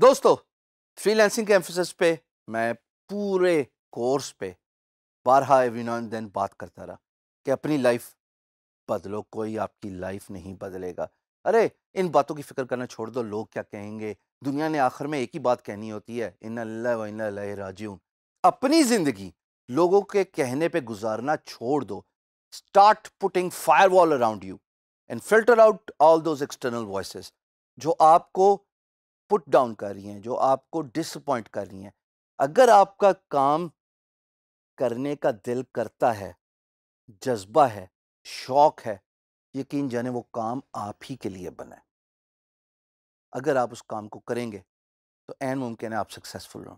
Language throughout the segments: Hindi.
दोस्तों फ्रीलांसिंग के एम्फोसिस पे मैं पूरे कोर्स पे बारहा एविनॉन दिन बात करता रहा कि अपनी लाइफ बदलो कोई आपकी लाइफ नहीं बदलेगा अरे इन बातों की फिक्र करना छोड़ दो लोग क्या कहेंगे दुनिया ने आखिर में एक ही बात कहनी होती है इन अल्लाह राजून अपनी ज़िंदगी लोगों के कहने पे गुजारना छोड़ दो start putting fire wall around you and filter out all those external voice जो आपको पुट डाउन कर रही हैं जो आपको डिसअपॉइंट कर रही हैं अगर आपका काम करने का दिल करता है जज्बा है शौक है यकीन जाने वो काम आप ही के लिए बना है अगर आप उस काम को करेंगे तो एन मुमकिन है आप सक्सेसफुल रहें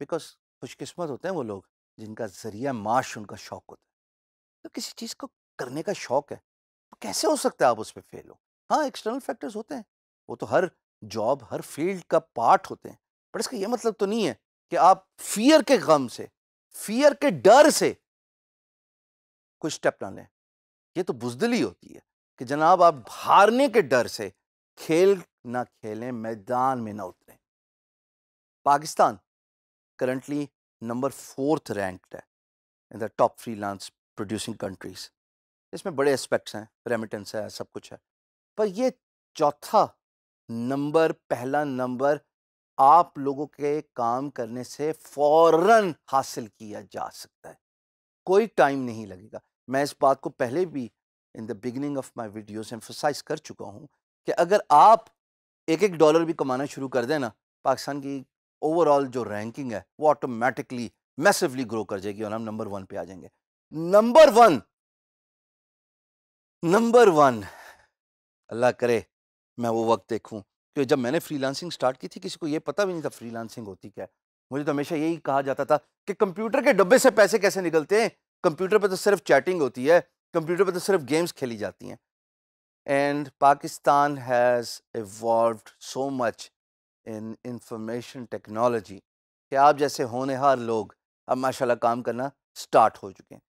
बिकॉज खुशकस्मत होते हैं वो लोग जिनका ज़रिया माश उनका शौक़ होता है तो किसी चीज़ को करने का शौक़ है तो कैसे हो सकता है आप उस पर फेल हो हाँ एक्सटर्नल फैक्टर्स होते हैं वो तो हर जॉब हर फील्ड का पार्ट होते हैं पर इसका ये मतलब तो नहीं है कि आप फियर के गम से फियर के डर से कुछ स्टेप ना लें ये तो बुजदली होती है कि जनाब आप हारने के डर से खेल ना खेलें मैदान में ना उतरें Pakistan currently number fourth ranked है in the top lance producing countries इसमें बड़े एस्पेक्ट्स हैं रेमिटेंस है सब कुछ है पर ये चौथा नंबर पहला नंबर आप लोगों के काम करने से फौरन हासिल किया जा सकता है कोई टाइम नहीं लगेगा मैं इस बात को पहले भी in the beginning of my videos emphasize कर चुका हूँ कि अगर आप एक एक डॉलर भी कमाना शुरू कर देना पाकिस्तान की ओवरऑल जो रैंकिंग है वो ऑटोमेटिकली मैसिवली ग्रो कर जाएगी और हम नंबर वन पे आ जाएंगे number one number one Allah करे मैं वो वक्त देखूँ कि जब मैंने फ्रीलांसिंग स्टार्ट की थी किसी को ये पता भी नहीं था फ्रीलांसिंग होती क्या मुझे तो हमेशा यही कहा जाता था कि कंप्यूटर के डब्बे से पैसे कैसे निकलते हैं कंप्यूटर पर तो सिर्फ चैटिंग होती है कंप्यूटर पर तो सिर्फ गेम्स खेली जाती हैं and Pakistan has evolved so much in information technology कि आप जैसे होनहार लोग अब माशाल्लाह काम करना स्टार्ट हो चुके हैं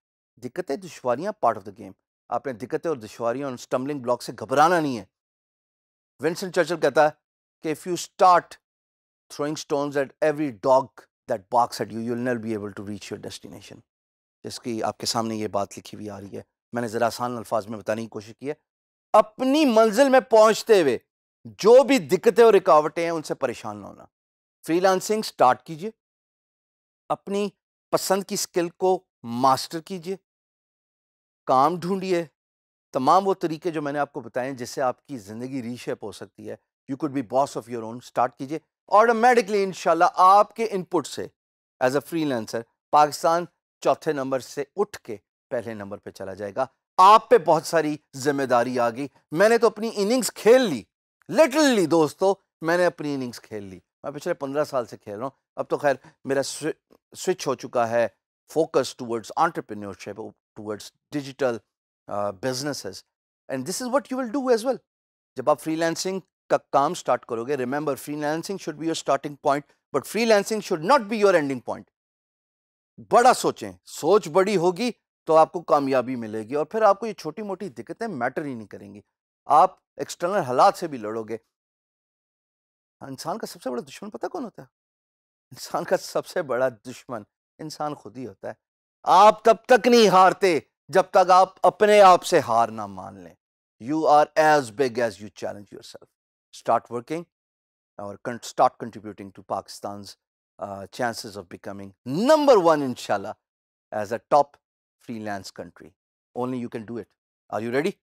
दिक्कतें दुशवारियाँ पार्ट ऑफ द गेम आपने दिक्कतें और दुशवारियाँ और स्टम्बलिंग ब्लॉक से घबराना नहीं है विंसन चर्चल कहता है कि if you start throwing stones at every dog that barks at you you'll not be able to reach your destination जिसकी आपके सामने ये बात लिखी हुई आ रही है मैंने ज़रा आसान अल्फाज में बताने की कोशिश की है अपनी मंजिल में पहुंचते हुए जो भी दिक्कतें और रुकावटें हैं उनसे परेशान ना होना फ्रीलांसिंग स्टार्ट कीजिए अपनी पसंद की स्किल को मास्टर कीजिए काम ढूंढिए तमाम वो तरीके जो मैंने आपको बताए जिससे आपकी ज़िंदगी रीशेप हो सकती है you could be boss of your own start कीजिए ऑटोमेटिकली इन आपके इनपुट से एज अ फ्रीलांसर पाकिस्तान चौथे नंबर से उठ के पहले नंबर पे चला जाएगा आप पे बहुत सारी जिम्मेदारी आ गई मैंने तो अपनी इनिंग्स खेल ली लिटरली दोस्तों मैंने अपनी इनिंग्स खेल ली मैं पिछले पंद्रह साल से खेल रहा हूँ अब तो खैर मेरा स्विच हो चुका है focus towards entrepreneurship towards digital businesses and this is what you will do as well जब आप फ्रीलांसिंग का काम स्टार्ट करोगे remember freelancing should be your starting point but lancing should not be your ending point बड़ा सोचें सोच बड़ी होगी तो आपको कामयाबी मिलेगी और फिर आपको ये छोटी मोटी दिक्कतें मैटर ही नहीं करेंगी आप एक्सटर्नल हालात से भी लड़ोगे इंसान का सबसे बड़ा दुश्मन पता कौन होता है इंसान का सबसे बड़ा दुश्मन इंसान खुद ही होता है आप तब तक नहीं हारते जब तक आप अपने आप से हार ना मान लें you are as big as you challenge yourself start working और start contributing to Pakistan Uh, chances of becoming number one inshallah as a top freelance country. Only you can do it. Are you ready?